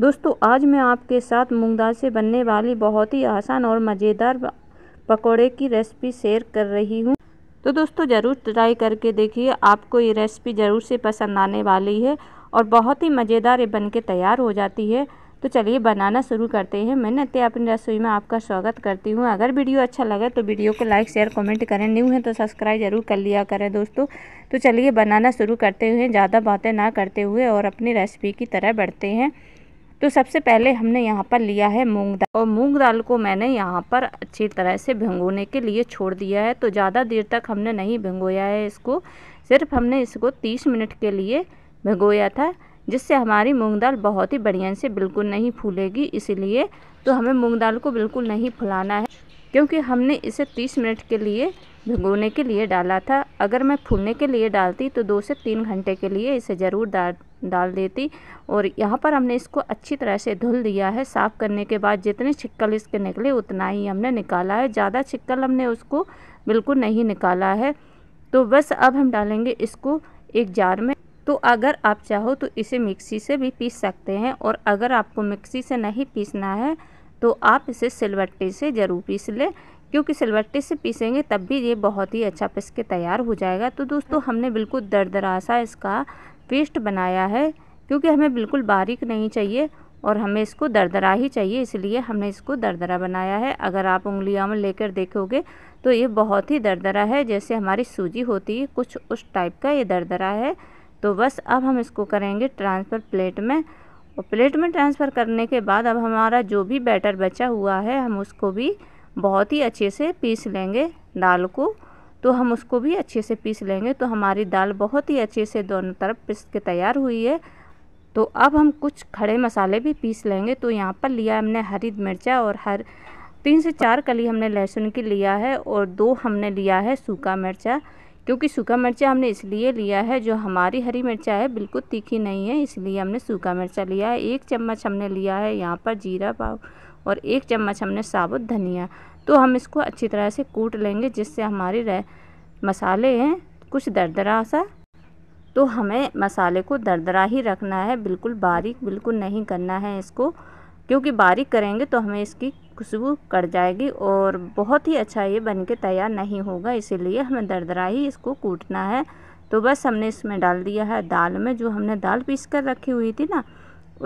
दोस्तों आज मैं आपके साथ मूंग दाल से बनने वाली बहुत ही आसान और मज़ेदार पकोड़े की रेसिपी शेयर कर रही हूँ तो दोस्तों ज़रूर ट्राई करके देखिए आपको ये रेसिपी ज़रूर से पसंद आने वाली है और बहुत ही मज़ेदार ये बन के तैयार हो जाती है तो चलिए बनाना शुरू करते हैं मैं नत्य अपनी रसोई में आपका स्वागत करती हूँ अगर वीडियो अच्छा लगा तो वीडियो को लाइक शेयर कमेंट करें न्यू है तो सब्सक्राइब जरूर कर लिया करें दोस्तों तो चलिए बनाना शुरू करते हुए ज़्यादा बातें ना करते हुए और अपनी रेसिपी की तरह बढ़ते हैं तो सबसे पहले हमने यहाँ पर लिया है मूंग दाल और मूंग दाल को मैंने यहाँ पर अच्छी तरह से भिंगोने के लिए छोड़ दिया है तो ज़्यादा देर तक हमने नहीं भिंगोया है इसको सिर्फ हमने इसको तीस मिनट के लिए भिंगोया था जिससे हमारी मूंग दाल बहुत ही बढ़िया से बिल्कुल नहीं फूलेगी इसीलिए तो हमें मूँग दाल को बिल्कुल नहीं फुलाना है क्योंकि हमने इसे तीस मिनट के लिए भिगोने के लिए डाला था अगर मैं फूलने के लिए डालती तो दो से तीन घंटे के लिए इसे ज़रूर डाल डाल देती और यहाँ पर हमने इसको अच्छी तरह से धुल दिया है साफ़ करने के बाद जितने छिक्कल इसके निकले उतना ही हमने निकाला है ज़्यादा छिक्कल हमने उसको बिल्कुल नहीं निकाला है तो बस अब हम डालेंगे इसको एक जार में तो अगर आप चाहो तो इसे मिक्सी से भी पीस सकते हैं और अगर आपको मिक्सी से नहीं पीसना है तो आप इसे सिलबट्टे से ज़रूर पीस लें क्योंकि सिलबट्टे से पीसेंगे तब भी ये बहुत ही अच्छा पिस के तैयार हो जाएगा तो दोस्तों हमने बिल्कुल दरदरा सा इसका पेस्ट बनाया है क्योंकि हमें बिल्कुल बारीक नहीं चाहिए और हमें इसको दरदरा ही चाहिए इसलिए हमने इसको दरदरा बनाया है अगर आप उंगलियों में लेकर देखोगे तो ये बहुत ही दरदरा है जैसे हमारी सूजी होती है कुछ उस टाइप का ये दरदरा है तो बस अब हम इसको करेंगे ट्रांसफ़र प्लेट में और प्लेट में ट्रांसफ़र करने के बाद अब हमारा जो भी बैटर बचा हुआ है हम उसको भी बहुत ही अच्छे से पीस लेंगे दाल को तो हम उसको भी अच्छे से पीस लेंगे तो हमारी दाल बहुत ही अच्छे से दोनों तरफ पीस के तैयार हुई है तो अब हम कुछ खड़े मसाले भी पीस लेंगे तो यहाँ पर लिया हमने हरी मिर्चा और हर तीन से चार कली हमने लहसुन की लिया है और दो हमने लिया है सूखा मिर्चा क्योंकि सूखा मिर्चा हमने इसलिए लिया है जो हमारी हरी मिर्चा है बिल्कुल तीखी नहीं है इसलिए हमने सूखा मिर्चा लिया है एक चम्मच हमने लिया है यहाँ पर जीरा पाव और एक चम्मच हमने साबुत धनिया तो हम इसको अच्छी तरह से कूट लेंगे जिससे हमारे मसाले हैं कुछ दरदरा सा तो हमें मसाले को दरदरा ही रखना है बिल्कुल बारीक बिल्कुल नहीं करना है इसको क्योंकि बारीक करेंगे तो हमें इसकी खुशबू कट जाएगी और बहुत ही अच्छा ये बन के तैयार नहीं होगा इसीलिए हमें दरदरा ही इसको कूटना है तो बस हमने इसमें डाल दिया है दाल में जो हमने दाल पीस कर रखी हुई थी ना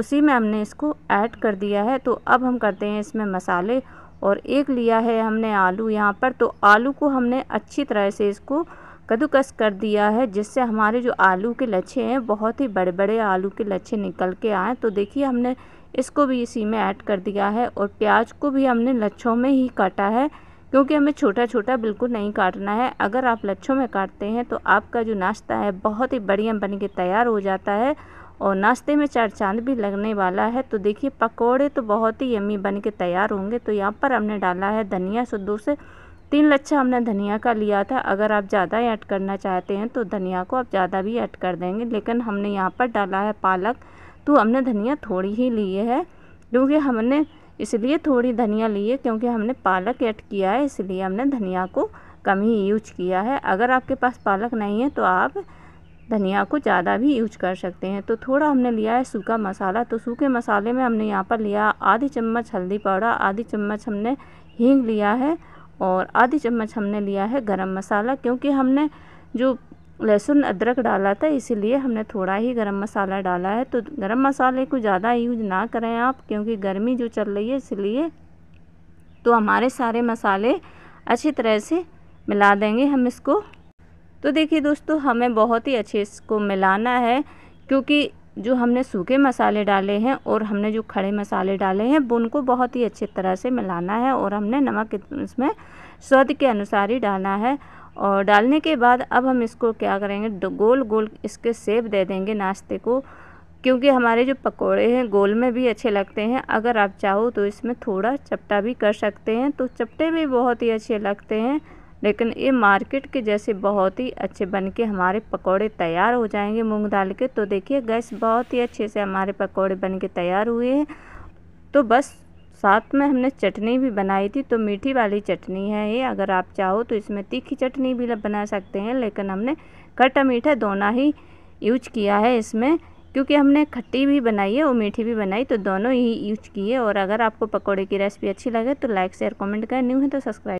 उसी में हमने इसको ऐड कर दिया है तो अब हम करते हैं इसमें मसाले और एक लिया है हमने आलू यहाँ पर तो आलू को हमने अच्छी तरह से इसको कद्दूकस कर दिया है जिससे हमारे जो आलू के लच्छे हैं बहुत ही बड़े बड़े आलू के लच्छे निकल के आए तो देखिए हमने इसको भी इसी में ऐड कर दिया है और प्याज को भी हमने लच्छों में ही काटा है क्योंकि हमें छोटा छोटा बिल्कुल नहीं काटना है अगर आप लच्छों में काटते हैं तो आपका जो नाश्ता है बहुत ही बढ़िया बन के तैयार हो जाता है और नाश्ते में चार चांद भी लगने वाला है तो देखिए पकोड़े तो बहुत ही यमी बन के तैयार होंगे तो यहाँ पर हमने डाला है धनिया सो दो से तीन लच्छा हमने धनिया का लिया था अगर आप ज़्यादा ऐड करना चाहते हैं तो धनिया को आप ज़्यादा भी ऐड कर देंगे लेकिन हमने यहाँ पर डाला है पालक तो हमने धनिया थोड़ी ही ली है क्योंकि हमने इसलिए थोड़ी धनिया ली है क्योंकि हमने पालक ऐड किया है इसलिए हमने धनिया को कम ही यूज किया है अगर आपके पास पालक नहीं है तो आप धनिया को ज़्यादा भी यूज कर सकते हैं तो थोड़ा हमने लिया है सूखा मसाला तो सूखे मसाले में हमने यहाँ पर लिया आधी चम्मच हल्दी पाउडर आधी चम्मच हमने हींग लिया है और आधी चम्मच हमने लिया है गरम मसाला क्योंकि हमने जो लहसुन अदरक डाला था इसीलिए हमने थोड़ा ही गरम मसाला डाला है तो गरम मसाले को ज़्यादा यूज ना करें आप क्योंकि गर्मी जो चल रही है इसलिए तो हमारे सारे मसाले अच्छी तरह से मिला देंगे हम इसको तो देखिए दोस्तों हमें बहुत ही अच्छे इसको मिलाना है क्योंकि जो हमने सूखे मसाले डाले हैं और हमने जो खड़े मसाले डाले हैं उनको बहुत ही अच्छी तरह से मिलाना है और हमने नमक इसमें स्वाद के अनुसार ही डालना है और डालने के बाद अब हम इसको क्या करेंगे गोल गोल इसके सेब दे देंगे नाश्ते को क्योंकि हमारे जो पकोड़े हैं गोल में भी अच्छे लगते हैं अगर आप चाहो तो इसमें थोड़ा चपटा भी कर सकते हैं तो चपटे भी बहुत ही अच्छे लगते हैं लेकिन ये मार्केट के जैसे बहुत ही अच्छे बन के हमारे पकोड़े तैयार हो जाएंगे मूंग दाल के तो देखिए गैस बहुत ही अच्छे से हमारे पकोड़े बन के तैयार हुए हैं तो बस साथ में हमने चटनी भी बनाई थी तो मीठी वाली चटनी है ये अगर आप चाहो तो इसमें तीखी चटनी भी बना सकते हैं लेकिन हमने खट्टा मीठा दोनों ही यूज किया है इसमें क्योंकि हमने खट्टी भी बनाई है और मीठी भी बनाई तो दोनों ही यूज किए और अगर आपको पकौड़े की रेसिपी अच्छी लगे तो लाइक शेयर कॉमेंट करें न्यू है तो सब्सक्राइब